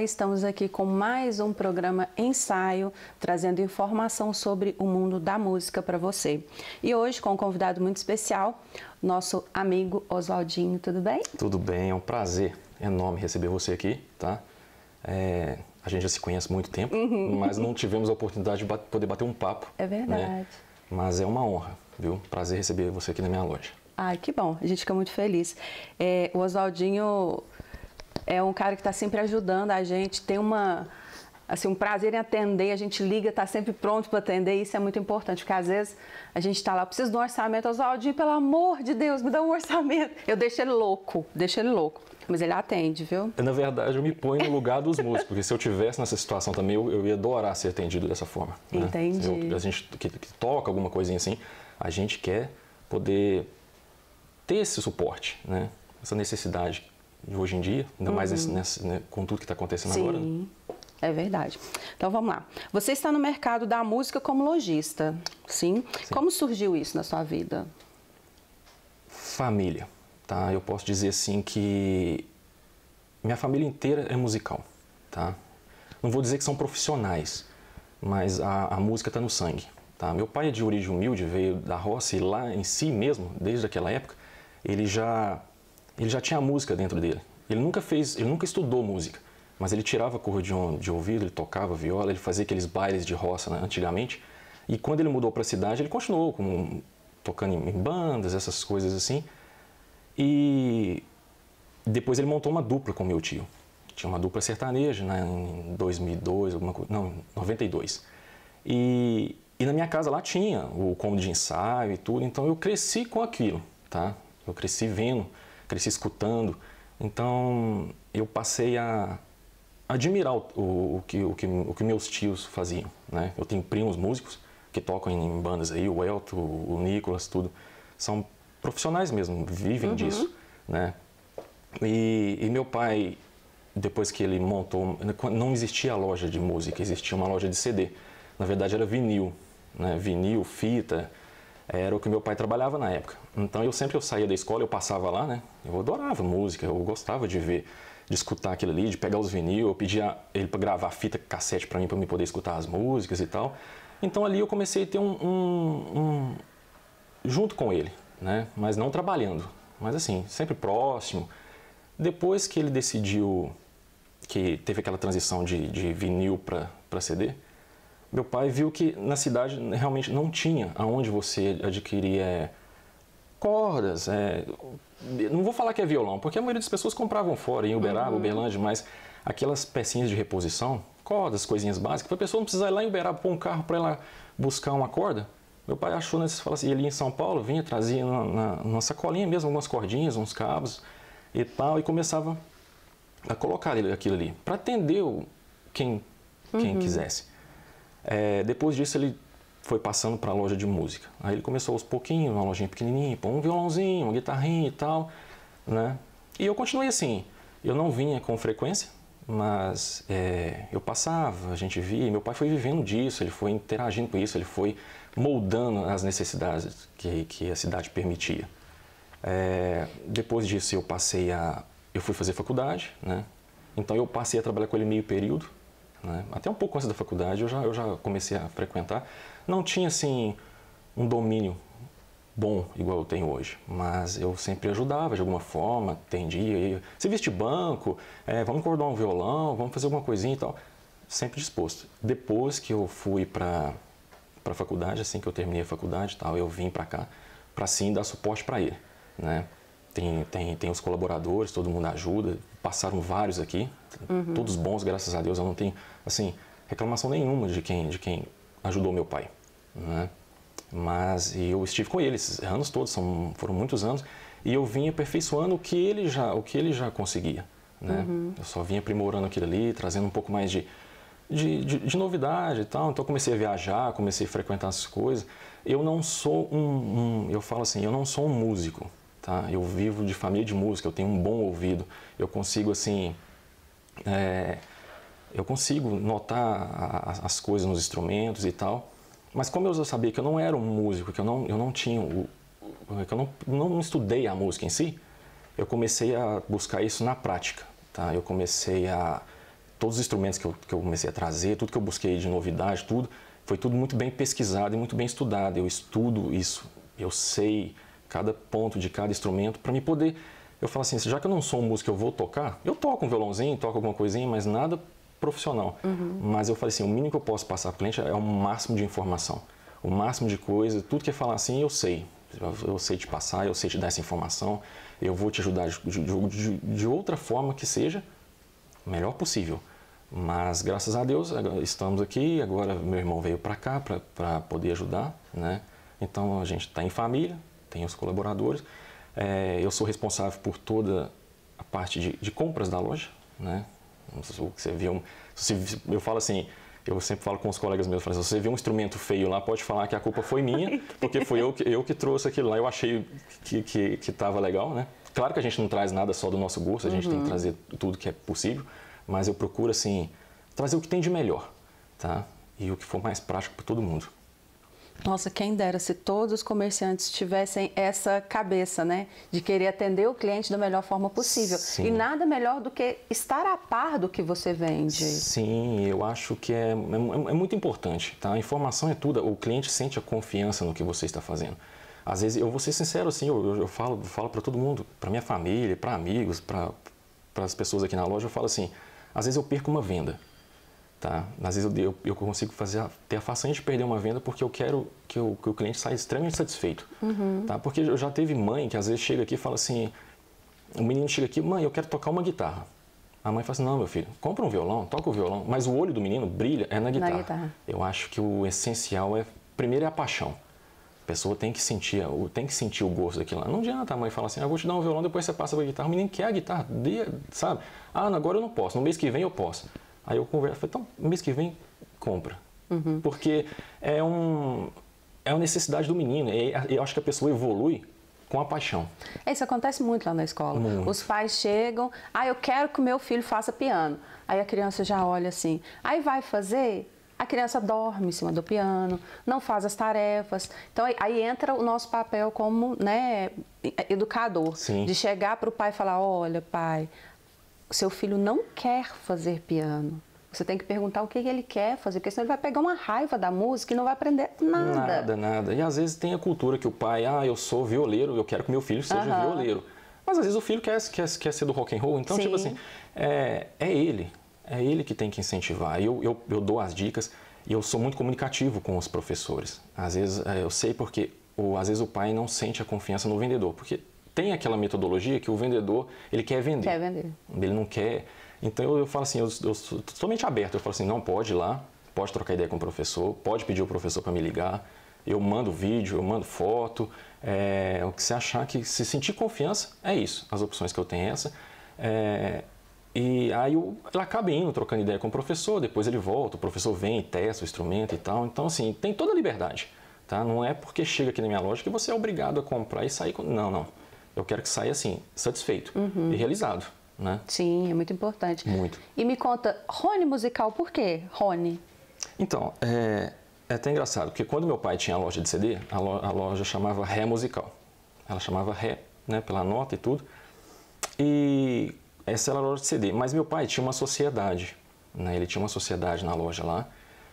estamos aqui com mais um programa Ensaio, trazendo informação sobre o mundo da música para você. E hoje com um convidado muito especial, nosso amigo Oswaldinho, tudo bem? Tudo bem, é um prazer enorme receber você aqui, tá? É, a gente já se conhece há muito tempo, uhum. mas não tivemos a oportunidade de poder bater um papo. É né? verdade. Né? Mas é uma honra, viu? Prazer receber você aqui na minha loja. Ai, ah, que bom, a gente fica muito feliz. É, o Oswaldinho é um cara que está sempre ajudando a gente, tem uma assim, um prazer em atender, a gente liga, está sempre pronto para atender, isso é muito importante, porque às vezes a gente está lá, precisa de um orçamento, Oswaldinho, pelo amor de Deus, me dá um orçamento. Eu deixo ele louco, deixo ele louco. Mas ele atende, viu? É, na verdade, eu me ponho no lugar dos músicos, porque se eu tivesse nessa situação também, eu, eu ia adorar ser atendido dessa forma. Né? Entendi. Eu, a gente que, que toca alguma coisinha assim, a gente quer poder ter esse suporte, né? Essa necessidade de hoje em dia, ainda uhum. mais nesse, uhum. nesse, né, com tudo que está acontecendo Sim. agora. Né? É verdade. Então vamos lá. Você está no mercado da música como lojista, sim? sim? Como surgiu isso na sua vida? Família, tá? Eu posso dizer assim que minha família inteira é musical, tá? Não vou dizer que são profissionais, mas a, a música está no sangue, tá? Meu pai é de origem humilde, veio da roça e lá em si mesmo, desde aquela época, ele já ele já tinha música dentro dele. Ele nunca fez, ele nunca estudou música, mas ele tirava acordeon de ouvido, ele tocava viola, ele fazia aqueles bailes de roça né, antigamente. E quando ele mudou para a cidade, ele continuou com, tocando em bandas, essas coisas assim. E depois ele montou uma dupla com meu tio. Tinha uma dupla sertaneja né, em 2002, alguma coisa, não, 92. E, e na minha casa lá tinha o cômodo de ensaio e tudo, então eu cresci com aquilo, tá? Eu cresci vendo cresci escutando. Então eu passei a admirar o, o, o, que, o, que, o que meus tios faziam. Né? Eu tenho primos músicos que tocam em, em bandas aí, o Elton, o Nicolas, tudo. São profissionais mesmo, vivem uhum. disso. Né? E, e, meu pai, depois que ele montou, não existia loja de música, existia uma loja de CD. Na verdade era vinil, né? vinil, fita, era o que meu pai trabalhava na época. Então eu sempre que eu saía da escola, eu passava lá, né? Eu adorava música, eu gostava de ver, de escutar aquilo ali, de pegar os vinil, eu pedia ele para gravar fita cassete para mim para me poder escutar as músicas e tal. Então ali eu comecei a ter um, um, um, junto com ele, né? Mas não trabalhando, mas assim sempre próximo. Depois que ele decidiu que teve aquela transição de, de vinil para CD, meu pai viu que na cidade realmente não tinha aonde você adquirir é, cordas, é, não vou falar que é violão, porque a maioria das pessoas compravam fora, em Uberaba, uhum. Uberlândia, mas aquelas pecinhas de reposição, cordas, coisinhas básicas, para a pessoa não precisar ir lá em Uberaba pôr um carro para ela buscar uma corda. Meu pai achou nesse assim, ele em São Paulo vinha, trazia na, na, sacolinha mesmo algumas cordinhas, uns cabos e tal, e começava a colocar aquilo ali, para atender quem, quem uhum. quisesse. É, depois disso ele foi passando para a loja de música. Aí ele começou aos pouquinhos, uma lojinha pequenininha, um violãozinho, uma guitarrinha e tal, né? E eu continuei assim. Eu não vinha com frequência, mas é, eu passava, a gente via. Meu pai foi vivendo disso, ele foi interagindo com isso, ele foi moldando as necessidades que, que a cidade permitia. É, depois disso eu passei a, eu fui fazer faculdade, né? Então eu passei a trabalhar com ele meio período, né? Até um pouco antes da faculdade eu já, eu já comecei a frequentar. Não tinha assim um domínio bom igual eu tenho hoje, mas eu sempre ajudava de alguma forma, atendia, serviço viste banco, é, vamos cordar um violão, vamos fazer alguma coisinha e tal, sempre disposto. Depois que eu fui para para faculdade, assim que eu terminei a faculdade tal, eu vim para cá para sim dar suporte para ele, né? tem, tem, tem os colaboradores, todo mundo ajuda. Passaram vários aqui, uhum. todos bons, graças a Deus. Eu não tenho, assim, reclamação nenhuma de quem, de quem ajudou meu pai. Né? Mas eu estive com ele, esses anos todos, são, foram muitos anos, e eu vim aperfeiçoando o que ele já, o que ele já conseguia. Né? Uhum. Eu só vim aprimorando aquilo ali, trazendo um pouco mais de, de, de, de, novidade e tal. Então eu comecei a viajar, comecei a frequentar essas coisas. Eu não sou um, um, eu falo assim, eu não sou um músico tá? Eu vivo de família de música, eu tenho um bom ouvido, eu consigo assim, é, eu consigo notar a, as coisas nos instrumentos e tal. Mas como eu sabia que eu não era um músico, que eu não, eu não tinha, que eu não, não estudei a música em si, eu comecei a buscar isso na prática, tá? Eu comecei a todos os instrumentos que eu, que eu comecei a trazer, tudo que eu busquei de novidade, tudo foi tudo muito bem pesquisado e muito bem estudado. Eu estudo isso, eu sei cada ponto de cada instrumento, para me poder. Eu falo assim, já que eu não sou um músico, eu vou tocar. Eu toco um violãozinho, toco alguma coisinha, mas nada profissional. Uhum. Mas eu falei assim, o mínimo que eu posso passar para o cliente é o máximo de informação, o máximo de coisa, tudo que é falar assim, eu sei. Eu sei te passar, eu sei te dar essa informação, eu vou te ajudar de, de, de, de outra forma que seja melhor possível. Mas graças a Deus estamos aqui. Agora meu irmão veio para cá para poder ajudar, né? Então a gente está em família, tem os colaboradores. É, eu sou responsável por toda a parte de, de compras da loja, né? Você vê um, se, eu falo assim, eu sempre falo com os colegas meus, falo, se assim, você vê um instrumento feio lá, pode falar que a culpa foi minha, porque foi eu que, eu que trouxe aquilo lá, eu achei que, que, que legal, né? Claro que a gente não traz nada só do nosso gosto, a gente uhum. tem que uhum. trazer tudo que é possível, mas eu procuro, assim, trazer o que tem de melhor, tá? E o que for mais prático para todo mundo. Nossa, quem dera se todos os comerciantes tivessem essa cabeça, né? De querer atender o cliente da melhor forma possível. Sim. E nada melhor do que estar a par do que você vende. Sim, eu acho que é, é, é muito importante, tá? A informação é tudo. O cliente sente a confiança no que você está fazendo. Às vezes, eu vou ser sincero assim, eu, eu falo, eu falo para todo mundo, para minha família, para amigos, para as pessoas aqui na loja, eu falo assim, às vezes eu perco uma venda. Tá? Às vezes eu, eu consigo fazer ter a façanha de perder uma venda porque eu quero que, que o cliente saia extremamente satisfeito. Uhum. Tá? Porque eu já teve mãe que às vezes chega aqui e fala assim, o menino chega aqui, mãe, eu quero tocar uma guitarra. A mãe fala assim, não, meu filho, compra um violão, toca o violão, mas o olho do menino brilha é na guitarra. Na guitarra. Eu acho que o essencial é, primeiro é a paixão. A pessoa tem que sentir, tem que sentir o gosto daquilo lá. Não adianta a mãe falar assim, ah, vou te dar um violão, depois você passa para guitarra. O menino quer a guitarra, sabe? Ah, agora eu não posso, no mês que vem eu posso. Aí eu converso falei, então, mês que vem, compra. Uhum. Porque é, um, é uma necessidade do menino. E eu acho que a pessoa evolui com a paixão. Isso acontece muito lá na escola. Muito. Os pais chegam, ah, eu quero que o meu filho faça piano. Aí a criança já olha assim, aí vai fazer, a criança dorme em cima do piano, não faz as tarefas. Então aí, aí entra o nosso papel como né, educador, Sim. de chegar para o pai e falar: olha, pai, seu filho não quer fazer piano. Você tem que perguntar o que ele quer fazer, porque senão ele vai pegar uma raiva da música e não vai aprender nada. Nada, nada. E às vezes tem a cultura que o pai, ah, eu sou violeiro, eu quero que meu filho seja uhum. violeiro. Mas às vezes o filho quer, quer, quer ser do rock and roll, então, tipo Sim. tipo assim, é, é ele. É ele que tem que incentivar. Eu, eu, eu dou as dicas e eu sou muito comunicativo com os professores. Às vezes é, eu sei porque, ou às vezes o pai não sente a confiança no vendedor, porque tem aquela metodologia que o vendedor ele quer vender. Quer vender. Ele não quer. Então eu, eu falo assim, eu, eu sou totalmente aberto. Eu falo assim, não pode ir lá, pode trocar ideia com o professor, pode pedir o professor para me ligar. Eu mando vídeo, eu mando foto. É, o que você achar que se sentir confiança é isso. As opções que eu tenho é essa. É, e aí eu, ela acaba indo trocando ideia com o professor, depois ele volta, o professor vem e testa o instrumento e tal. Então, assim, tem toda a liberdade. Tá? Não é porque chega aqui na minha loja que você é obrigado a comprar e sair com. Não, não eu quero que saia assim, satisfeito uhum. e realizado. Né? Sim, é muito importante. Muito. E me conta, Rony musical, por quê Rony? Então, é, é até engraçado, porque quando meu pai tinha a loja de CD, a, lo, a loja chamava Ré Musical. Ela chamava Ré, né, pela nota e tudo. E essa era a loja de CD. Mas meu pai tinha uma sociedade, né? Ele tinha uma sociedade na loja lá.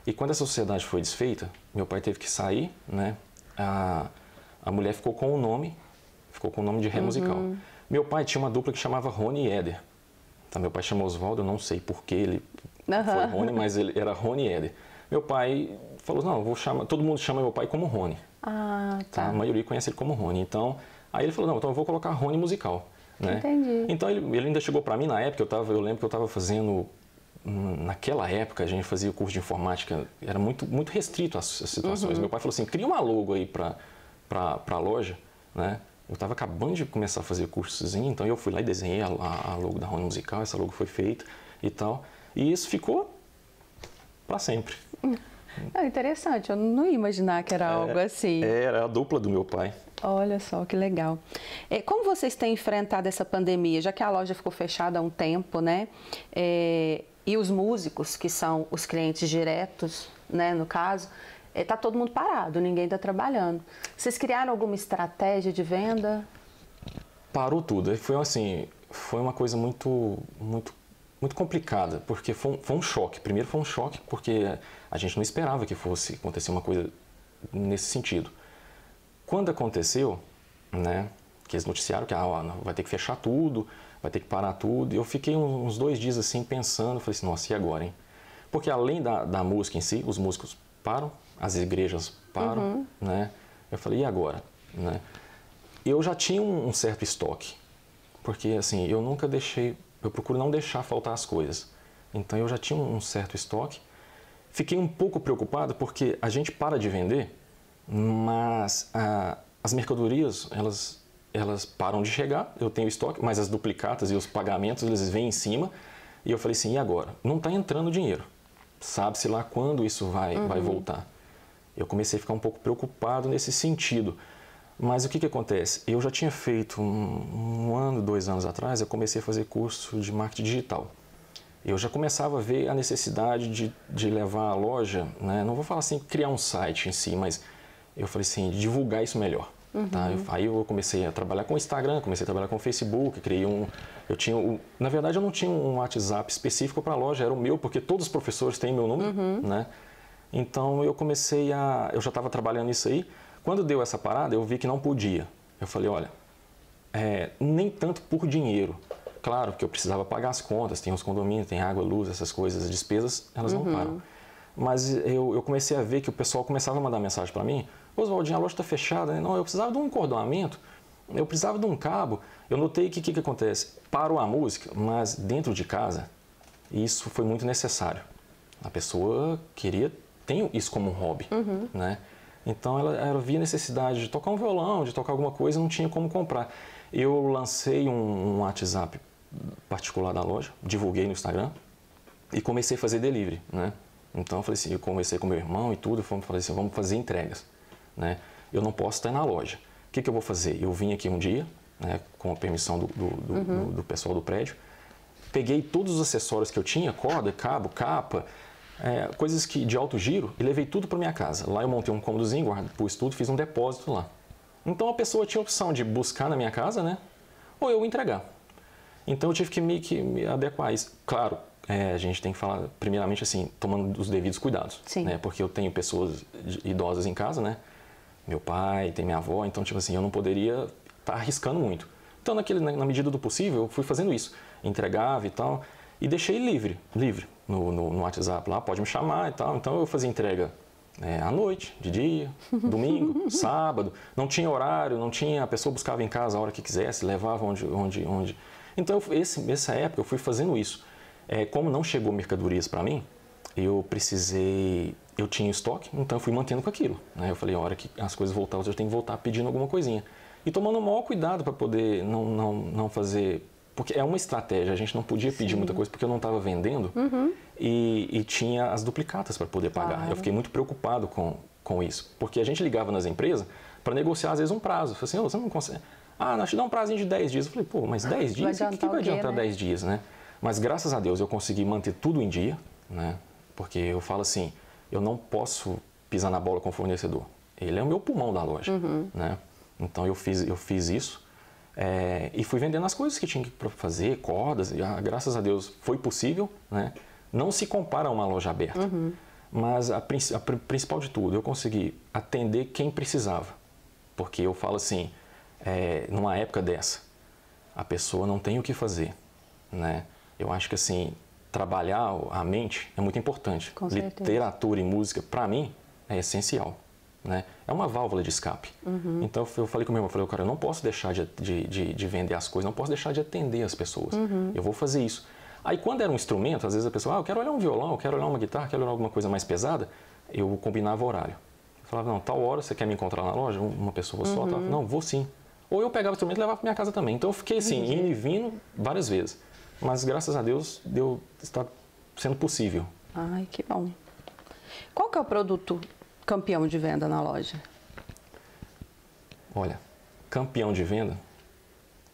E quando essa sociedade foi desfeita, meu pai teve que sair, né? A, a mulher ficou com o nome Ficou com o nome de ré uhum. musical. Meu pai tinha uma dupla que chamava Rony e tá, meu pai chamou Oswaldo, eu não sei porquê, ele uhum. foi Rony, mas ele era Rony e Meu pai falou, não, vou chamar, todo mundo chama meu pai como Rony. Ah, tá. tá. A maioria conhece ele como Rony. Então, aí ele falou, não, então eu vou colocar Rony musical. Né? Entendi. Então ele, ele ainda chegou para mim na época, eu, tava, eu lembro que eu estava fazendo hum, naquela época a gente fazia o curso de informática, era muito, muito restrito as, as situações. Uhum. Meu pai falou assim, cria uma logo aí para a loja, né? eu estava acabando de começar a fazer cursozinho, então eu fui lá e desenhei a, a logo da Rony Musical, essa logo foi feita e tal. E isso ficou para sempre. É interessante, eu não ia imaginar que era é, algo assim. É, era a dupla do meu pai. Olha só que legal. É, como vocês têm enfrentado essa pandemia, já que a loja ficou fechada há um tempo, né? É, e os músicos, que são os clientes diretos, né, no caso, está é, todo mundo parado, ninguém está trabalhando. Vocês criaram alguma estratégia de venda? Parou tudo. Foi assim, foi uma coisa muito, muito, muito complicada, porque foi um, foi um choque. Primeiro foi um choque porque a gente não esperava que fosse acontecer uma coisa nesse sentido. Quando aconteceu, né, que eles noticiaram que ah, vai ter que fechar tudo, vai ter que parar tudo, eu fiquei uns dois dias assim pensando, falei assim, nossa, e agora, hein? Porque além da, da música em si, os músicos param, as igrejas param, uhum. né? Eu falei, e agora? Né? Eu já tinha um, um, certo estoque, porque assim, eu nunca deixei, eu procuro não deixar faltar as coisas. Então eu já tinha um, um certo estoque. Fiquei um pouco preocupado porque a gente para de vender, mas a, as mercadorias, elas elas param de chegar, eu tenho estoque, mas as duplicatas e os pagamentos, eles vêm em cima. E eu falei assim, e agora? Não está entrando dinheiro. Sabe-se lá quando isso vai, uhum. vai voltar. Eu comecei a ficar um pouco preocupado nesse sentido. Mas o que, que acontece? Eu já tinha feito um, um ano, dois anos atrás, eu comecei a fazer curso de marketing digital. Eu já começava a ver a necessidade de, de levar a loja, né? não vou falar assim, criar um site em si, mas eu falei assim, divulgar isso melhor. Tá? Uhum. Tá? Eu, aí eu comecei a trabalhar com Instagram, comecei a trabalhar com Facebook, criei um. Eu tinha um, na verdade, eu não tinha um WhatsApp específico para a loja, era o meu, porque todos os professores têm meu número, uhum. né? Então eu comecei a. Eu já estava trabalhando nisso aí. Quando deu essa parada, eu vi que não podia. Eu falei: olha, é, nem tanto por dinheiro. Claro que eu precisava pagar as contas, tem os condomínios, tem água, luz, essas coisas, as despesas, elas uhum. não param. Mas eu, eu, comecei a ver que o pessoal começava a mandar mensagem para mim: Oswaldinho, a loja está fechada. Né? Não, eu precisava de um cordoamento, eu precisava de um cabo. Eu notei que o que, que acontece? Parou a música, mas dentro de casa, isso foi muito necessário. A pessoa queria tenho isso como um hobby, uhum. né? Então ela, ela via necessidade de tocar um violão, de tocar alguma coisa, não tinha como comprar. Eu lancei um, um WhatsApp particular da loja, divulguei no Instagram e comecei a fazer delivery, né? Então eu falei assim, eu conversei com meu irmão e tudo, fomos falei assim, vamos fazer entregas, né? Eu não posso estar na loja. O que, que eu vou fazer? Eu vim aqui um dia, né, com a permissão do, do, do, uhum. do, pessoal do prédio, peguei todos os acessórios que eu tinha, corda, cabo, capa, é, coisas que de alto giro e levei tudo para minha casa. Lá eu montei um cômodozinho, guardo para o estudo, fiz um depósito lá. Então a pessoa tinha a opção de buscar na minha casa, né? Ou eu entregar. Então eu tive que me, que me adequar a isso. Claro, é, a gente tem que falar, primeiramente, assim, tomando os devidos cuidados. Sim. Né? Porque eu tenho pessoas idosas em casa, né? Meu pai, tem minha avó, então, tipo assim, eu não poderia estar tá arriscando muito. Então, naquele, na, na medida do possível, eu fui fazendo isso. Entregava e tal, e deixei livre, livre no, no, no WhatsApp lá, pode me chamar e tal. Então eu fazia entrega é, à noite, de dia, domingo, sábado. Não tinha horário, não tinha. A pessoa buscava em casa a hora que quisesse, levava onde, onde, onde. Então eu, esse, nessa época eu fui fazendo isso. É, como não chegou mercadorias para mim, eu precisei eu tinha estoque, então eu fui mantendo com aquilo. Né? Eu falei, a hora que as coisas voltar, eu tenho que voltar pedindo alguma coisinha. E tomando o maior cuidado para poder não, não, não fazer porque é uma estratégia, a gente não podia pedir Sim. muita coisa porque eu não estava vendendo uhum. e, e, tinha as duplicatas para poder pagar. Claro. Eu fiquei muito preocupado com, com isso. Porque a gente ligava nas empresas para negociar, às vezes, um prazo. falei assim, oh, você não consegue. Ah, nós te dá um prazinho de 10 dias. Eu falei, pô, mas 10 dias? o que, que vai adiantar quê, né? 10 dias, né? Mas graças a Deus eu consegui manter tudo em dia, né? Porque eu falo assim, eu não posso pisar na bola com o fornecedor. Ele é o meu pulmão da loja, uhum. né? Então eu fiz, eu fiz isso. É, e fui vendendo as coisas que tinha para fazer, cordas, e, ah, graças a Deus foi possível, né? Não se compara a uma loja aberta. Uhum. Mas a, a, principal de tudo, eu consegui atender quem precisava. Porque eu falo assim, é, numa época dessa, a pessoa não tem o que fazer, né? Eu acho que assim, trabalhar a mente é muito importante. Literatura e música, para mim, é essencial. Né? É uma válvula de escape. Uhum. Então eu falei com meu irmão, falei, cara, eu não posso deixar de, de, de, vender as coisas, não posso deixar de atender as pessoas. Uhum. Eu vou fazer isso. Aí quando era um instrumento, às vezes a pessoa, ah, eu quero olhar um violão, eu quero olhar uma guitarra, eu quero olhar alguma coisa mais pesada, eu combinava horário. Eu falava, não, tal hora você quer me encontrar na loja, uma pessoa só, uhum. não, vou sim. Ou eu pegava o instrumento e levava para minha casa também. Então eu fiquei assim, indo e vindo várias vezes. Mas graças a Deus, deu, está sendo possível. Ai, que bom. Qual que é o produto campeão de venda na loja? Olha, campeão de venda,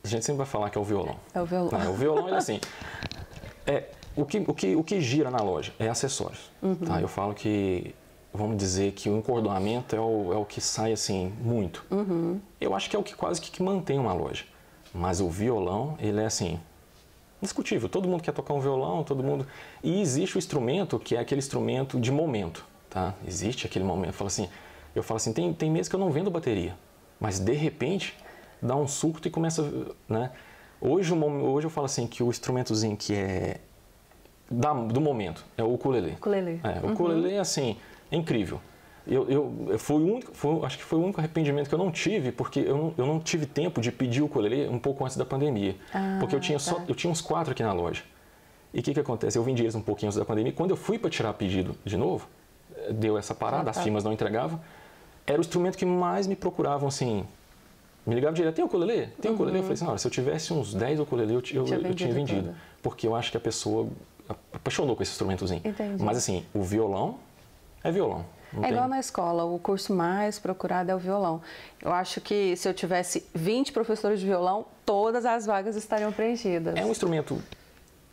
a gente sempre vai falar que é o violão. É o violão. Não, é, o violão é assim. É, o, que, o, que, o que gira na loja é acessórios. Tá? Uhum. Tá? Eu falo que, vamos dizer que o encordoamento é o, é o que sai assim muito. Uhum. Eu acho que é o que quase que, que mantém uma loja. Mas o violão, ele é assim, discutível. Todo mundo quer tocar um violão, todo mundo. E existe o instrumento que é aquele instrumento de momento tá? Existe aquele momento, eu falo assim, eu falo assim, tem, tem meses que eu não vendo bateria, mas de repente dá um surto e começa, né? Hoje, hoje eu falo assim que o instrumentozinho que é da, do momento é o ukulele. Ukulele. É, o uhum. ukulele uhum. assim, é incrível. Eu, eu, o único, foi, acho que foi o único arrependimento que eu não tive, porque eu não, eu não tive tempo de pedir o ukulele um pouco antes da pandemia. Ah, porque eu tinha, tá. só, eu tinha uns quatro aqui na loja. E o que, que acontece? Eu vendi eles um pouquinho antes da pandemia. Quando eu fui para tirar pedido de novo, deu essa parada, ah, tá. as firmas não entregavam, era o instrumento que mais me procuravam, assim. Me ligavam direto, tem o ukulele? Tem o uhum. ukulele? Eu uhum. falei assim, olha, se eu tivesse uns 10 ukulele, eu, eu, eu, tinha vendido. Tudo. Porque eu acho que a pessoa apaixonou com esse instrumentozinho. Entendi. Mas assim, o violão é violão. Não é tem... igual na escola, o curso mais procurado é o violão. Eu acho que se eu tivesse 20 professores de violão, todas as vagas estariam preenchidas. É um instrumento,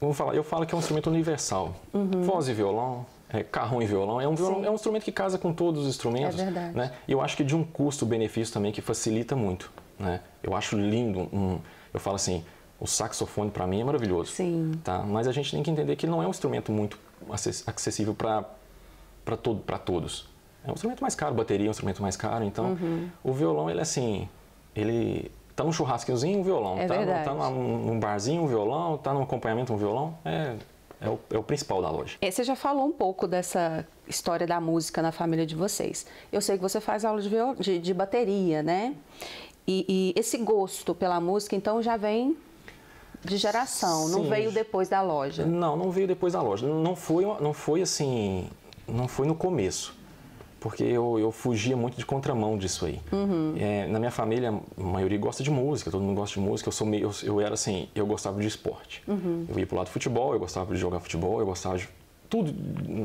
vamos falar, eu falo que é um instrumento universal. Uhum. Voz e violão, é, carrão e violão. É um, violão, é um instrumento que casa com todos os instrumentos. É verdade. Né? E eu acho que de um custo-benefício também que facilita muito. Né? Eu acho lindo. Um, eu falo assim, o saxofone para mim é maravilhoso. Sim. Tá? Mas a gente tem que entender que ele não é um instrumento muito acessível para todo, todos. É um instrumento mais caro, bateria é um instrumento mais caro. Então, uhum. o violão, ele é assim, ele tá num churrasquinhozinho, um violão. É tá, tá num, barzinho, um violão. Tá num acompanhamento, um violão. É é o, é o principal da loja. É, você já falou um pouco dessa história da música na família de vocês. Eu sei que você faz aula de, de, de bateria, né? E, e, esse gosto pela música, então, já vem de geração, Sim. não veio depois da loja? Não, não veio depois da loja. Não foi, não foi assim, não foi no começo porque eu, eu fugia muito de contramão disso aí. Uhum. É, na minha família, a maioria gosta de música, todo mundo gosta de música. Eu sou meio, eu, eu era assim, eu gostava de esporte. Uhum. Eu ia pro lado do futebol, eu gostava de jogar futebol, eu gostava de tudo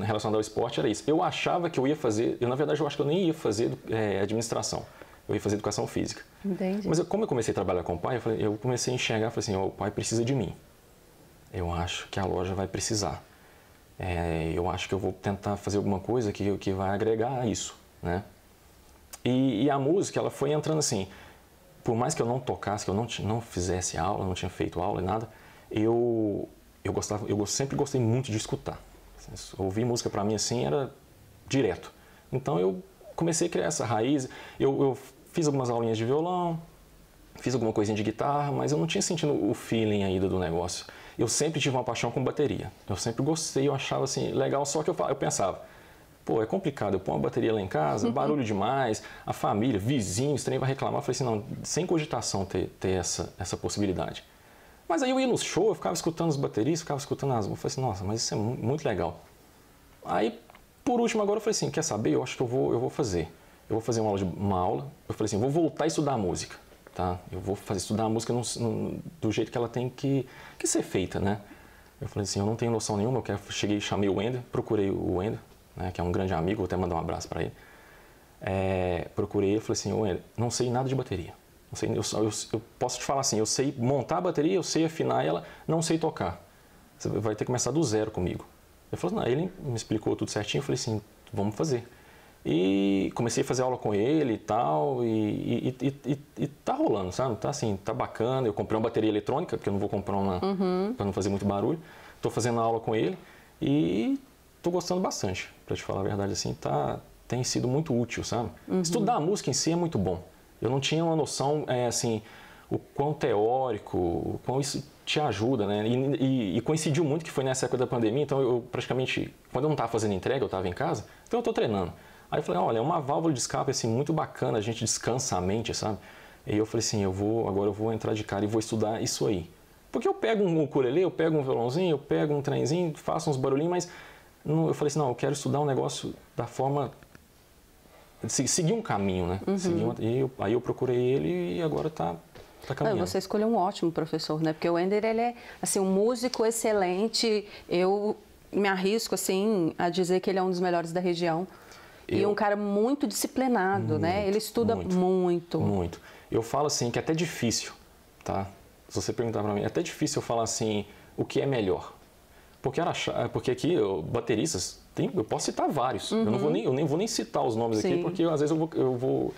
relacionado ao esporte era isso. Eu achava que eu ia fazer, eu na verdade eu acho que eu nem ia fazer é, administração. Eu ia fazer educação física. Entendi. Mas eu, como eu comecei a trabalhar com o pai, eu, falei, eu comecei a enxergar, falei assim, oh, o pai precisa de mim. Eu acho que a loja vai precisar é, eu acho que eu vou tentar fazer alguma coisa que, que vai agregar a isso, né? E, e, a música, ela foi entrando assim, por mais que eu não tocasse, que eu não, não fizesse aula, não tinha feito aula e nada, eu, eu, gostava, eu sempre gostei muito de escutar. Ouvir música para mim assim era direto. Então eu comecei a criar essa raiz, eu, eu fiz algumas aulinhas de violão, fiz alguma coisinha de guitarra, mas eu não tinha sentido o feeling ainda do negócio eu sempre tive uma paixão com bateria. Eu sempre gostei, eu achava assim, legal, só que eu, eu pensava, pô, é complicado, eu pôr uma bateria lá em casa, uhum. barulho demais, a família, vizinhos, trem vai reclamar. Eu falei assim, não, sem cogitação ter, ter essa, essa possibilidade. Mas aí eu ia no show, eu ficava escutando os bateristas, ficava escutando as... Eu falei assim, nossa, mas isso é muito legal. Aí, por último, agora eu falei assim, quer saber? Eu acho que eu vou, eu vou fazer. Eu vou fazer uma aula, de, uma aula. Eu falei assim, vou voltar a estudar música tá? Eu vou fazer estudar a música no, no, do jeito que ela tem que, que ser feita, né? Eu falei assim, eu não tenho noção nenhuma, eu quero, cheguei, chamei o Wendel, procurei o Wendel, né, que é um grande amigo, vou até mandar um abraço para ele. É, procurei e falei assim, Wendel, não sei nada de bateria. Não sei, eu, eu, eu, posso te falar assim, eu sei montar a bateria, eu sei afinar ela, não sei tocar. Você vai ter que começar do zero comigo. Eu falei, assim, não, ele me explicou tudo certinho, eu falei assim, vamos fazer. E comecei a fazer aula com ele e tal, e, e, e, e, tá rolando, sabe? Tá assim, tá bacana. Eu comprei uma bateria eletrônica, porque eu não vou comprar uma uhum. para não fazer muito barulho. Tô fazendo aula com ele e tô gostando bastante, para te falar a verdade, assim, tá, tem sido muito útil, sabe? Uhum. Estudar a música em si é muito bom. Eu não tinha uma noção, é, assim, o quão teórico, o quão isso te ajuda, né? E, e, e, coincidiu muito que foi nessa época da pandemia, então eu praticamente, quando eu não estava fazendo entrega, eu estava em casa, então eu estou treinando. Aí eu falei, olha, é uma válvula de escape assim muito bacana, a gente descansa a mente, sabe? E eu falei assim, eu vou, agora eu vou entrar de cara e vou estudar isso aí. Porque eu pego um ukulele, eu pego um violãozinho, eu pego um trenzinho, faço uns barulhinhos, mas não, eu falei assim, não, eu quero estudar um negócio da forma seguir um caminho, né? Uhum. uma, e eu, aí eu procurei ele e agora está tá, tá caminhando. Você escolheu um ótimo professor, né? Porque o Ender, ele é, assim, um músico excelente. Eu me arrisco, assim, a dizer que ele é um dos melhores da região. Eu... E um cara muito disciplinado, né? muito, né? Ele estuda muito, muito, muito. Eu falo assim que é até difícil, tá? Se você perguntar para mim, é até difícil eu falar assim, o que é melhor? Porque, era, é, porque aqui, eu, bateristas, tem, eu posso citar vários. Uhum. Eu, não vou uhum. nem, eu nem vou nem citar os nomes Sim. aqui, porque às vezes eu vou, eu vou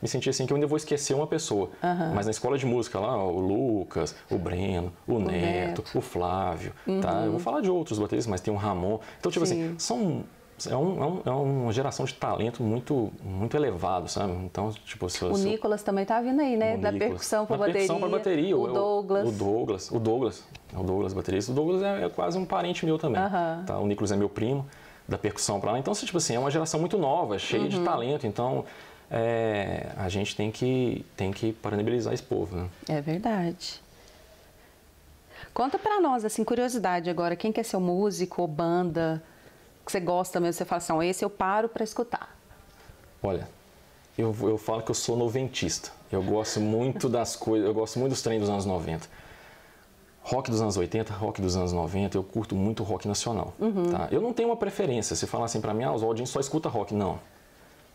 me sentir assim que eu ainda vou esquecer uma pessoa. Uhum. Mas na escola de música lá, o Lucas, o Breno, o, o Neto, Neto, o Flávio, uhum. tá? Eu vou uhum. falar de outros bateristas, mas tem o Ramon. Então, tipo assim, Sim. assim, são é, é, um, é, uma geração de talento muito, muito elevado, sabe? Então, tipo, se, o se, Nicolas eu... também tá vindo aí, né? da percussão para bateria. Percussão para bateria. O é Douglas. O Douglas. O é Douglas. O Douglas baterista. O Douglas é, é quase um parente meu também. Tá? O Nicolas é meu primo da percussão para lá. Então, se, tipo assim, é uma geração muito nova, cheia de uhum. talento. Então, é, a gente tem que tem que parabenizar esse povo, né? É verdade. Conta para nós, assim, curiosidade agora. Quem quer ser o músico ou banda? que você gosta mesmo, você fala assim, esse eu paro para escutar? Olha, eu, eu falo que eu sou noventista. Eu gosto muito das coisas, eu gosto muito dos treinos dos anos 90. Rock dos anos 80, rock dos anos 90, eu curto muito rock nacional. Uhum. Tá? Eu não tenho uma preferência. Se falar assim para mim, ah, os audiências só escuta rock. Não.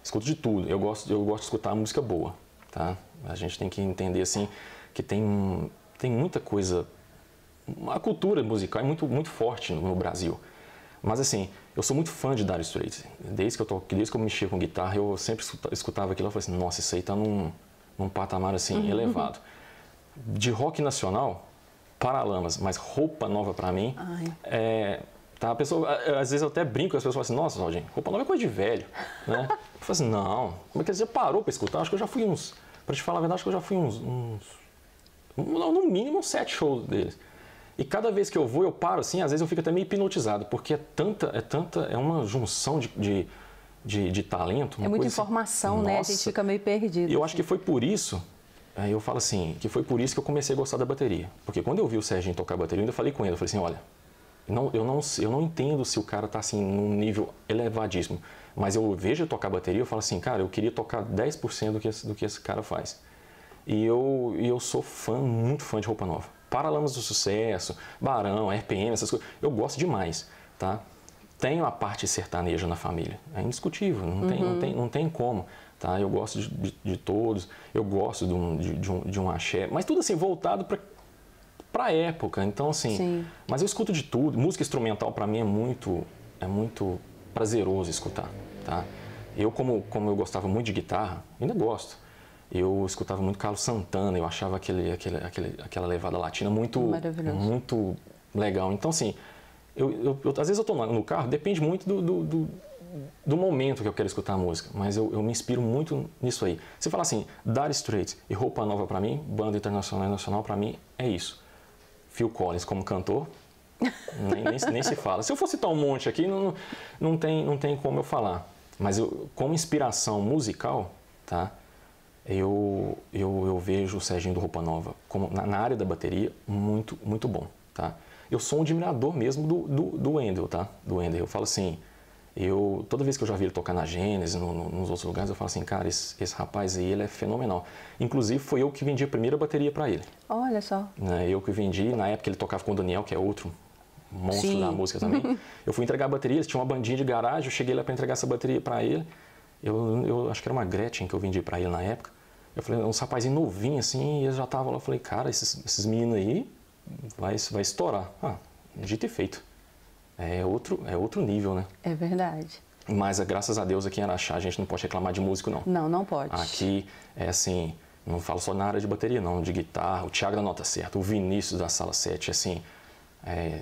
Escuto de tudo. Eu gosto, eu gosto de escutar música boa. Tá? A gente tem que entender assim que tem, tem muita coisa. A cultura musical é muito, muito forte no, no Brasil. Mas assim, eu sou muito fã de Dire Straits. Desde que eu toquei, desde que eu mexia com guitarra, eu sempre escutava aquilo e falei assim, nossa, isso aí tá num, num patamar assim uhum. uhum. elevado. De rock nacional, Paralamas, mas roupa nova para mim Ai. é Tá, a pessoa, às vezes eu até brinco, as pessoas falam assim, nossa, Claudinho, roupa nova é coisa de velho, né? Eu falo assim, não, como é que você parou para escutar? Acho que eu já fui uns, para te falar a verdade, acho que eu já fui uns, uns no mínimo uns sete shows deles. E cada vez que eu vou, eu paro assim, às vezes eu fico até meio hipnotizado, porque é tanta, é tanta, é uma junção de, de, de, de talento. é muita assim. informação, assim, né? Nossa. A gente fica meio perdido. E eu acho assim. que foi por isso, aí eu falo assim, que foi por isso que eu comecei a gostar da bateria. Porque quando eu vi o Serginho tocar bateria, eu ainda falei com ele, eu falei assim, olha, não, eu, não, eu não entendo se o cara tá assim num nível elevadíssimo, mas eu vejo ele tocar bateria, eu falo assim, cara, eu queria tocar 10% do que, esse, do que esse cara faz. E eu, e eu sou fã, muito fã de roupa nova. Paralamas do Sucesso, Barão, RPM, essas coisas. Eu gosto demais, tá? Tenho a parte sertaneja na família. É indiscutível, não, uhum. tem, não, uhum. tem, não tem como. Tá? Eu gosto de, de, de todos, eu gosto de um, de, de, um, de um axé, mas tudo assim, voltado para para época. Então, assim, Sim. mas eu escuto de tudo. Música instrumental para mim é muito, é muito prazeroso escutar, tá? Eu como, como eu gostava muito de guitarra, ainda gosto eu escutava muito Carlos Santana, eu achava aquele, aquele, aquele aquela levada latina muito, muito legal. Então, assim, eu, eu, eu às vezes eu estou no carro, depende muito do, do, do, do, momento que eu quero escutar a música, mas eu, eu me inspiro muito nisso aí. Você fala assim, Dire Straits e Roupa Nova para mim, banda internacional e nacional para mim, é isso. Phil Collins como cantor, nem, nem, nem, se fala. Se eu fosse citar um monte aqui, não, não, tem, não tem como eu falar. Mas eu, como inspiração musical, tá? eu, eu, eu vejo o Serginho do Roupa Nova como, na, na, área da bateria muito, muito bom, tá? Eu sou um admirador mesmo do, do, do Wendel, tá? Do Wendel. Eu falo assim, eu, toda vez que eu já vi ele tocar na Gênesis, no, no, nos outros lugares, eu falo assim, cara, esse, esse, rapaz aí, ele é fenomenal. Inclusive, foi eu que vendi a primeira bateria para ele. Olha só. Né? eu que vendi, na época ele tocava com o Daniel, que é outro monstro Sim. da música também. eu fui entregar a bateria, tinha uma bandinha de garagem, eu cheguei lá para entregar essa bateria para ele. Eu, eu acho que era uma Gretchen que eu vendi para ele na época. Eu falei, uns rapazinhos novinhos assim, e ele já tava lá. Eu falei, cara, esses, esses meninos aí vai, vai estourar. Ah, dito e feito. É outro, é outro nível, né? É verdade. Mas é, graças a Deus aqui em Araxá a gente não pode reclamar de músico, não. Não, não pode. Aqui é assim, não falo só na área de bateria, não, de guitarra. O Thiago da nota certa, o Vinícius da sala 7, assim, é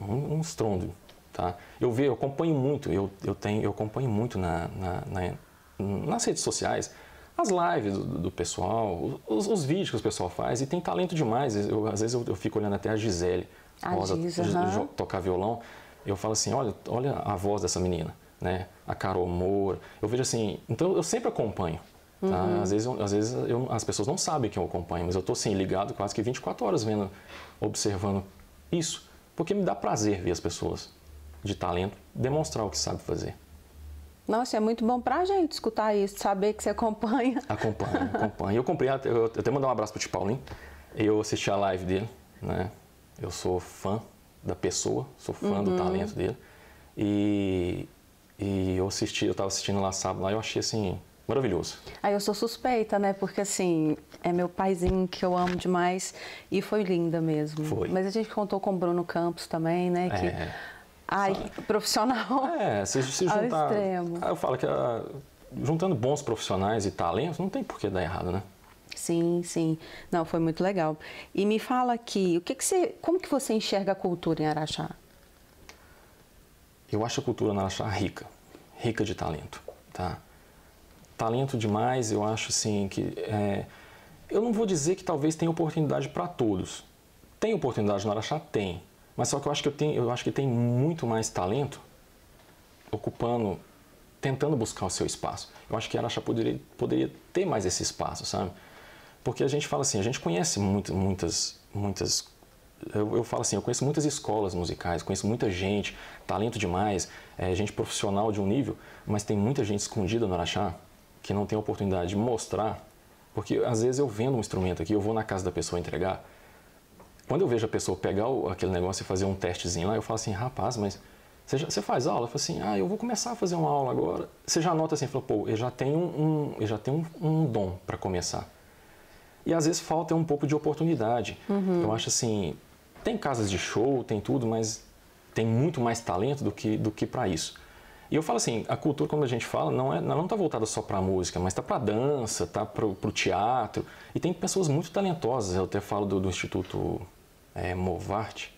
um, um estrondo. Tá? Eu vejo, eu acompanho muito, eu, eu, tenho, eu acompanho muito na, na, na nas redes sociais as lives do, do pessoal, os, os, vídeos que o pessoal faz e tem talento demais. Eu, às vezes eu, eu, fico olhando até a Gisele a Rosa Giz, tocar violão, eu falo assim, olha, olha a voz dessa menina, né? A Carol Moura. Eu vejo assim, então eu sempre acompanho. Tá? Uhum. Às vezes, às vezes eu, as pessoas não sabem que eu acompanho, mas eu estou assim, ligado quase que 24 horas vendo, observando isso, porque me dá prazer ver as pessoas de talento, demonstrar o que sabe fazer. Nossa, é muito bom pra gente escutar isso, saber que você acompanha. Acompanha, acompanha. Eu comprei, eu até mandar um abraço pro Tio Paulinho. Eu assisti a live dele, né? Eu sou fã da pessoa, sou fã uhum. do talento dele. E, e eu assisti, eu tava assistindo lá sábado, lá eu achei assim, maravilhoso. Aí eu sou suspeita, né? Porque assim, é meu paizinho que eu amo demais e foi linda mesmo. Foi. Mas a gente contou com o Bruno Campos também, né? Que... É Ai, sabe? profissional. É, se, se juntar. Ao extremo. Ah, eu falo que a, ah, juntando bons profissionais e talentos, não tem por que dar errado, né? Sim, sim. Não, foi muito legal. E me fala aqui, o que, que você, como que você enxerga a cultura em Araxá? Eu acho a cultura em Araxá rica, rica de talento, tá? Talento demais, eu acho assim que é, eu não vou dizer que talvez tenha oportunidade para todos. Tem oportunidade no Araxá? Tem. Mas só que eu acho que eu tenho, eu acho que tem muito mais talento ocupando, tentando buscar o seu espaço. Eu acho que a Araxá poderia, poderia ter mais esse espaço, sabe? Porque a gente fala assim, a gente conhece muito, muitas, muitas eu, eu, falo assim, eu conheço muitas escolas musicais, conheço muita gente, talento demais, é, gente profissional de um nível, mas tem muita gente escondida no Araxá que não tem a oportunidade de mostrar, porque às vezes eu vendo um instrumento aqui, eu vou na casa da pessoa entregar, quando eu vejo a pessoa pegar o, aquele negócio e fazer um testezinho lá, eu falo assim, rapaz, mas você, já, você faz aula? Eu falo assim, ah, eu vou começar a fazer uma aula agora. Você já nota assim, falou pô, eu já tenho um, eu já tenho um, um dom para começar. E às vezes falta um pouco de oportunidade. Uhum. Eu acho assim, tem casas de show, tem tudo, mas tem muito mais talento do que, do que para isso. E eu falo assim, a cultura, quando a gente fala, não está é, não tá voltada só para a música, mas está para dança, está para o teatro. E tem pessoas muito talentosas. Eu até falo do, do Instituto é, Movarte,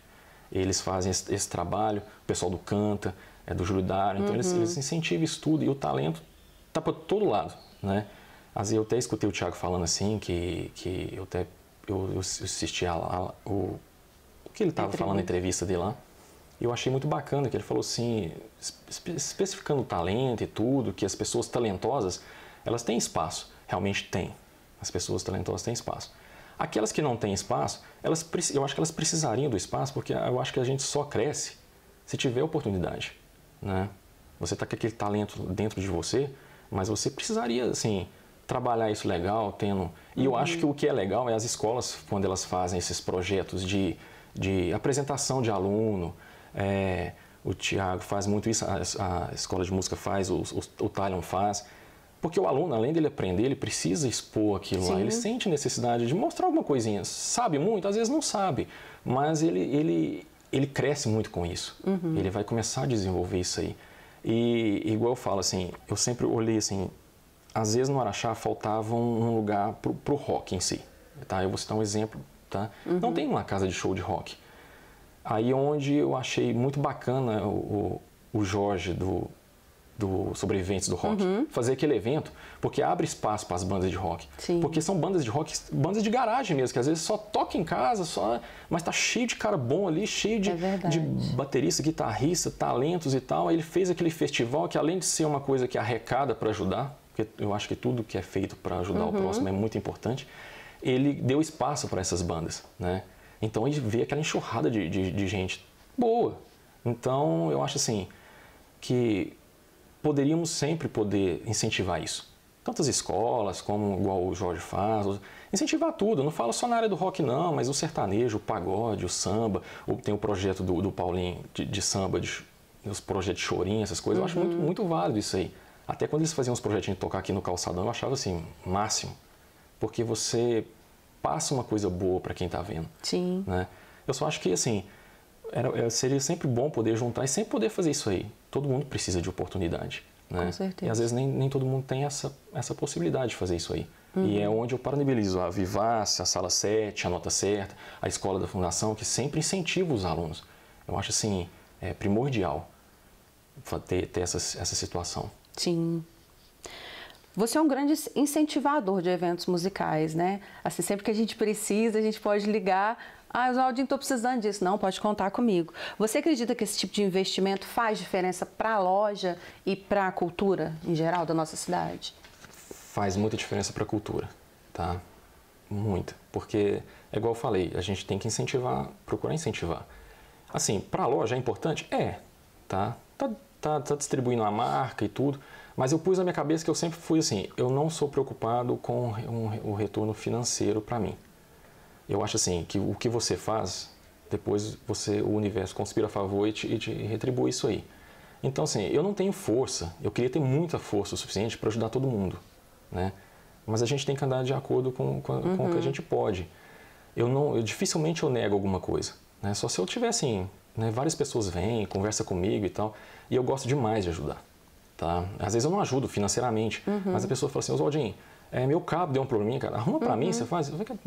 eles fazem esse, esse, trabalho, o pessoal do Canta, é, do Júlio Dário, então uhum. eles, eles incentivam estudo e o talento tá para todo lado, né? vezes eu até escutei o Thiago falando assim, que, que eu até eu, eu assisti a, a, o, o que ele estava falando na entrevista dele lá, eu achei muito bacana que ele falou assim, especificando o talento e tudo, que as pessoas talentosas, elas têm espaço, realmente tem. As pessoas talentosas têm espaço. Aquelas que não têm espaço, elas, eu acho que elas precisariam do espaço, porque eu acho que a gente só cresce se tiver oportunidade. Né? Você está com aquele talento dentro de você, mas você precisaria, assim, trabalhar isso legal, tendo... E eu uhum. acho que o que é legal é as escolas, quando elas fazem esses projetos de, de apresentação de aluno, é, o Tiago faz muito isso, a, a, Escola de Música faz, o, o, o Talion faz, porque o aluno, além dele aprender, ele precisa expor aquilo Sim. lá. Ele sente necessidade de mostrar alguma coisinha. Sabe muito? Às vezes não sabe. Mas ele, ele, ele cresce muito com isso. Uhum. Ele vai começar a desenvolver isso aí. E igual eu falo assim, eu sempre olhei assim, às vezes no Araxá faltava um lugar pro, pro rock em si, tá? Eu vou citar um exemplo, tá? Uhum. Não tem uma casa de show de rock. Aí onde eu achei muito bacana o, o, o Jorge do do Sobreviventes do Rock, uhum. fazer aquele evento, porque abre espaço para as bandas de rock. Sim. Porque são bandas de rock, bandas de garagem mesmo, que às vezes só toca em casa, só, mas tá cheio de cara bom ali, cheio de, é de baterista, guitarrista, talentos e tal. Aí ele fez aquele festival que além de ser uma coisa que arrecada para ajudar, porque eu acho que tudo que é feito para ajudar uhum. o próximo é muito importante, ele deu espaço para essas bandas, né? Então ele vê aquela enxurrada de, de, de gente boa. Então eu acho assim que poderíamos sempre poder incentivar isso. Tantas escolas, como igual o Jorge faz, incentivar tudo. não falo só na área do rock, não, mas o sertanejo, o pagode, o samba. Tem o projeto do, do Paulinho de, de samba, de, os projetos de chorinho, essas coisas. Uhum. Eu acho muito, uhum. muito válido isso aí. Até quando eles faziam os projetinhos de tocar aqui no calçadão, eu achava assim, máximo. Porque você passa uma coisa boa para quem está vendo. Sim. Né? Eu só acho que, assim, era, é, seria sempre bom poder juntar e sempre poder fazer isso aí. Todo mundo precisa de oportunidade. Né? Com certeza. E às vezes nem, nem todo mundo tem essa, essa possibilidade de fazer isso aí. Uhum. E é uhum. onde eu parabenizo a Vivace, a Sala 7, a Nota Certa, a Escola da Fundação, que sempre incentiva os alunos. Eu acho assim, é primordial ter, ter essa, essa situação. Sim. Você é um grande incentivador de eventos musicais, né? Assim, sempre que a gente precisa, a gente pode ligar ah, Oswaldinho, estou precisando disso. Não, pode contar comigo. Você acredita que esse tipo de investimento faz diferença para a loja e para a cultura em geral da nossa cidade? Faz muita diferença para a cultura, tá? Muita. Porque, é igual eu falei, a gente tem que incentivar, procurar incentivar. Assim, para a loja é importante? É, tá? Tá, tá? tá distribuindo a marca e tudo. Mas eu pus na minha cabeça que eu sempre fui assim, eu não sou preocupado com o retorno financeiro para mim eu acho assim que o que você faz depois você o universo conspira a favor e te, e te retribui isso aí. Então assim, eu não tenho força. Eu queria ter muita força o suficiente para ajudar todo mundo, né? Mas a gente tem que andar de acordo com, com, uhum. com o que a uhum. gente pode. Eu não, eu, dificilmente eu nego alguma coisa, né? Só se eu tiver assim, né? Várias pessoas vêm, conversa comigo e tal, e eu gosto demais de ajudar, tá? Às vezes eu não ajudo financeiramente, uhum. mas a pessoa fala assim, Oswaldinho, é, meu cabo deu um probleminha, cara, arruma para uhum. mim, você faz, eu falo,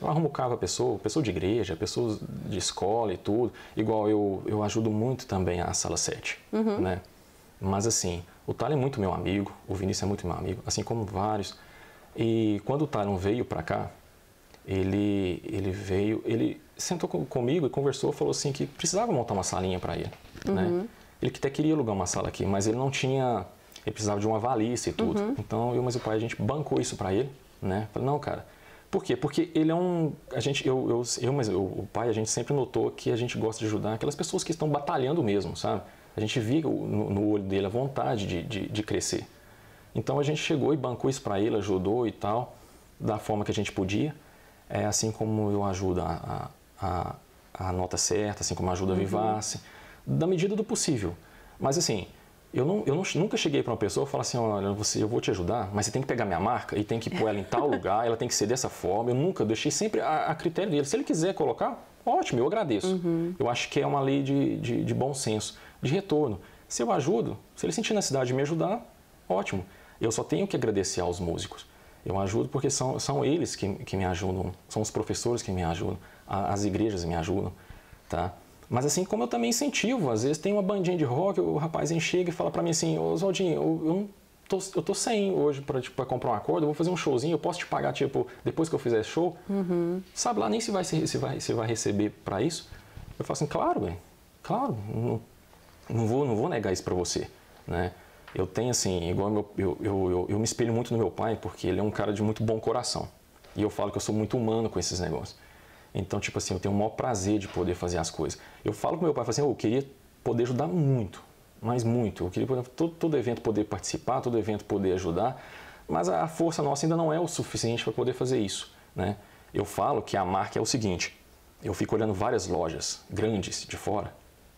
eu arrumo carro a pessoa, pessoa de igreja, pessoas de escola e tudo. Igual eu, eu ajudo muito também a sala 7, uhum. né? Mas assim, o Talion é muito meu amigo, o Vinícius é muito meu amigo, assim como vários. E quando o Talion veio para cá, ele, ele veio, ele sentou com, comigo e conversou, falou assim que precisava montar uma salinha para ele, né? uhum. né? Ele até queria alugar uma sala aqui, mas ele não tinha, ele precisava de uma valise e tudo. Uhum. Então, eu mas o pai a gente bancou isso para ele, né? Falei: "Não, cara, por quê? Porque ele é um. A gente, eu, eu, eu mas eu, o pai, a gente sempre notou que a gente gosta de ajudar aquelas pessoas que estão batalhando mesmo, sabe? A gente via no, no olho dele a vontade de, de, de crescer. Então a gente chegou e bancou isso para ele, ajudou e tal, da forma que a gente podia. É assim como eu ajudo a, a, a, a nota certa, assim como ajuda a uhum. Vivace, uhum. da medida do possível. Mas assim, eu, não, eu não, nunca cheguei para uma pessoa e falar assim, olha, você, eu vou te ajudar, mas você tem que pegar minha marca e tem que pôr ela em tal lugar, ela tem que ser dessa forma. Eu nunca deixei sempre a, a critério dele. Se ele quiser colocar, ótimo, eu agradeço. Uhum. Eu acho que é uma lei de, de, de, bom senso, de retorno. Se eu ajudo, se ele sentir necessidade de me ajudar, ótimo. Eu só tenho que agradecer aos músicos. Eu ajudo porque são, são eles que, que me ajudam, são os professores que me ajudam, a, as igrejas me ajudam, tá? Mas assim como eu também incentivo, às vezes tem uma bandinha de rock, o rapaz chega e fala para mim assim, ô Oswaldinho, eu, eu Tô, eu tô sem hoje para tipo, pra comprar um acordo, eu vou fazer um showzinho, eu posso te pagar, tipo, depois que eu fizer show. Uhum. Sabe lá nem se vai, se, se vai, se vai receber para isso? Eu falo assim, claro, bem, claro, não, não, vou, não vou negar isso para você, né? Eu tenho assim, igual meu, eu, eu, eu, eu, me espelho muito no meu pai, porque ele é um cara de muito bom coração. E eu falo que eu sou muito humano com esses negócios. Então, tipo assim, eu tenho o maior prazer de poder fazer as coisas. Eu falo com meu pai, falo assim, oh, eu queria poder ajudar muito, mas muito. Eu queria poder, todo, todo evento poder participar, todo evento poder ajudar, mas a força nossa ainda não é o suficiente para poder fazer isso, né? Eu falo que a marca é o seguinte, eu fico olhando várias lojas grandes de fora,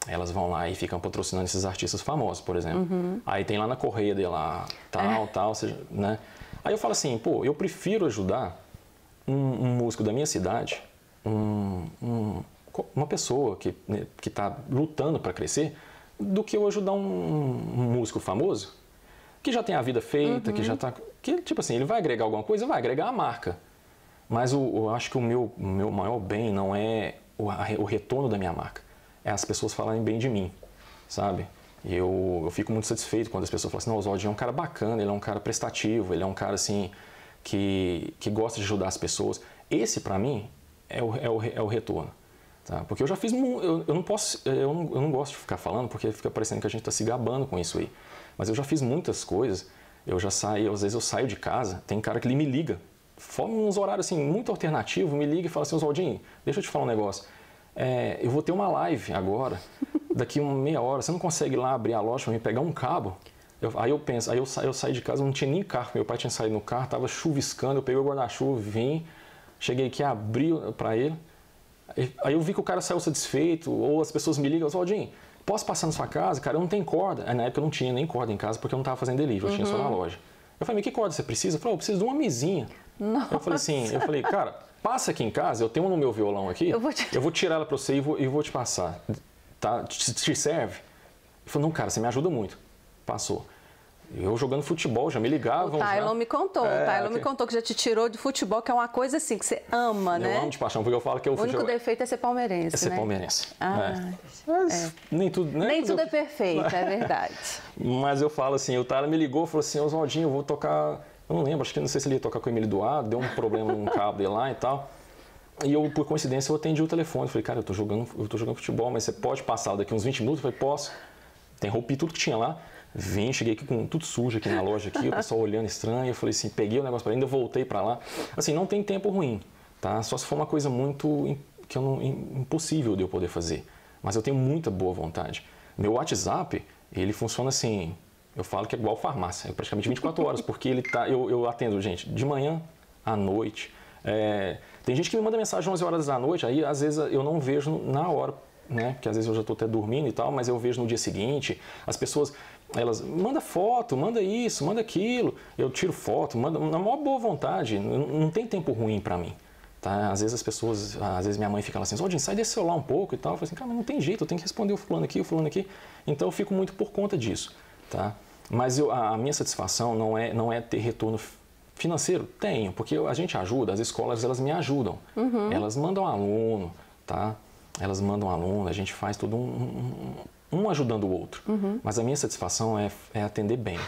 elas vão lá e ficam patrocinando esses artistas famosos, por exemplo. Uhum. Aí tem lá na correia dela tal, é. tal, seja, né? Aí eu falo assim, pô, eu prefiro ajudar um, um músico da minha cidade um, um, uma pessoa que né, está lutando para crescer do que eu ajudar um, um, músico famoso que já tem a vida feita, uhum. que já está. Uhum. Que, tipo assim, ele vai agregar alguma coisa, vai agregar a marca. Mas eu, eu acho que o meu, meu maior bem não é o, a, o retorno da minha marca, é as pessoas falarem bem de mim, sabe? eu, eu fico muito satisfeito quando as pessoas falam assim: não, o Oswald é um cara bacana, ele é um cara prestativo, ele é um cara assim que, que gosta de ajudar as pessoas. Esse, para mim, é o, é o, é o retorno. Tá? Porque eu já fiz. Eu, eu não posso. Eu não, eu não gosto de ficar falando porque fica parecendo que a gente está se gabando com isso aí. Mas eu já fiz muitas coisas. Eu já saí. Às vezes eu saio de casa. Tem cara que ele me liga. Fome uns horários assim, muito alternativo. Me liga e fala assim: Oswaldinho, deixa eu te falar um negócio. É, eu vou ter uma live agora, daqui uma meia hora. Você não consegue ir lá abrir a loja para me pegar um cabo? Eu, aí eu penso, aí eu, sa, eu saí de casa, não tinha nem carro. Meu pai tinha saído no carro, tava chuviscando. Eu peguei o guarda-chuva, vim. Cheguei aqui, abri para ele. Aí eu vi que o cara saiu satisfeito, ou as pessoas me ligam, Valdinho, posso passar na sua casa? Cara, eu não tenho corda. Aí, na época eu não tinha nem corda em casa porque eu não estava fazendo delivery, eu uhum. tinha só na uhum. loja. Eu falei, mas que corda você precisa? Ele falou, eu preciso de uma mesinha. Nossa. Eu falei assim, eu falei, cara, passa aqui em casa, eu tenho no meu violão aqui, eu vou, te... eu vou tirar ela para você e vou, e vou te passar. Tá? Te, te serve? Ele falou, não, cara, você me ajuda muito. Passou. Eu jogando futebol, já me ligavam. O Tylon já... me contou, é, o Tylon que... me contou que já te tirou de futebol, que é uma coisa assim, que você ama, eu né? Eu amo de paixão, porque eu falo que eu O único futebol... defeito é ser palmeirense. É ser né? palmeirense. Ah, é. Mas é. nem tudo, né? Nem tudo, tudo eu... é perfeito, é verdade. Mas eu falo assim, o Tylon me ligou falou assim, Oswaldinho, eu vou tocar. Eu não lembro, acho que não sei se ele ia tocar com o Emílio Duarte, deu um problema num cabo dele lá e tal. E eu, por coincidência, eu atendi o telefone. Falei, cara, eu tô jogando, eu tô jogando futebol, mas você pode passar daqui uns 20 minutos? Eu falei, posso. Interrompi tudo que tinha lá. Vim, cheguei aqui com tudo sujo aqui na loja, aqui, o pessoal olhando estranho. Eu falei assim, peguei o negócio para ainda, voltei para lá. Assim, não tem tempo ruim, tá? Só se for uma coisa muito que eu não, impossível de eu poder fazer. Mas eu tenho muita boa vontade. Meu WhatsApp, ele funciona assim, eu falo que é igual farmácia, é praticamente 24 horas, porque ele tá, eu, eu atendo, gente, de manhã à noite. É, tem gente que me manda mensagem 11 horas da noite, aí às vezes eu não vejo na hora, né? que às vezes eu já estou até dormindo e tal, mas eu vejo no dia seguinte. As pessoas, elas, manda foto, manda isso, manda aquilo. Eu tiro foto, manda, na maior boa vontade, não, não tem tempo ruim para mim. Tá? Às vezes as pessoas, às vezes minha mãe fica lá assim, Odin, sai desse celular um pouco e tal. Eu falo assim, cara, mas não tem jeito, eu tenho que responder o fulano aqui, o fulano aqui. Então eu fico muito por conta disso, tá? Mas eu, a, a minha satisfação não é, não é ter retorno financeiro. Tenho, porque a gente ajuda, as escolas elas me ajudam. Uhum. Elas mandam aluno, tá? Elas mandam aluno, a gente faz todo um, um um ajudando o outro. Uhum. Mas a minha satisfação é, é atender bem,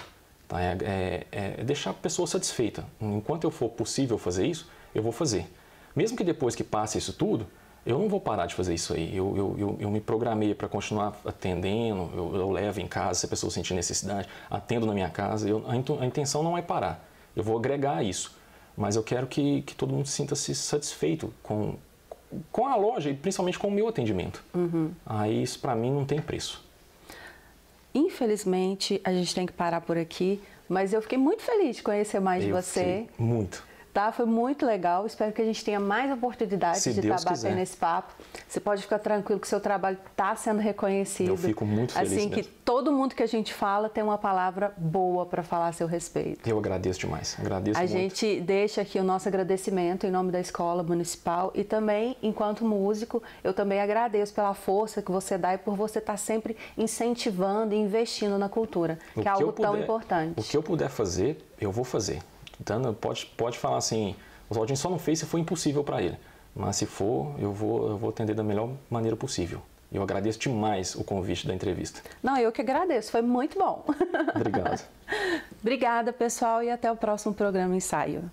tá? É, é, é, deixar a pessoa satisfeita. Enquanto eu for possível fazer isso, eu vou fazer. Mesmo que depois que passe isso tudo, eu não vou parar de fazer isso aí. Eu, eu, eu, eu me programei para continuar atendendo, eu, eu, levo em casa se a pessoa sentir necessidade, atendo na minha casa. Eu, a intenção não é parar, eu vou agregar isso. Mas eu quero que, que todo mundo sinta-se satisfeito com com a loja e principalmente com o meu atendimento. Uhum. Aí isso para mim não tem preço. Infelizmente, a gente tem que parar por aqui, mas eu fiquei muito feliz de conhecer mais eu de você. Muito tá? Foi muito legal. Espero que a gente tenha mais oportunidades de estar tá quiser. batendo esse papo. Você pode ficar tranquilo que o seu trabalho está sendo reconhecido. Eu fico muito feliz. Assim mesmo. que todo mundo que a gente fala tem uma palavra boa para falar a seu respeito. Eu agradeço demais. Agradeço a muito. gente deixa aqui o nosso agradecimento em nome da escola municipal e também enquanto músico, eu também agradeço pela força que você dá e por você estar tá sempre incentivando e investindo na cultura, que, que é algo puder, tão importante. O que eu puder fazer, eu vou fazer. Tana pode, pode falar assim, o Oswaldinho só não fez se for impossível para ele. Mas se for, eu vou, eu vou atender da melhor maneira possível. Eu agradeço demais o convite da entrevista. Não, eu que agradeço, foi muito bom. Obrigado. Obrigada, pessoal, e até o próximo programa Ensaio.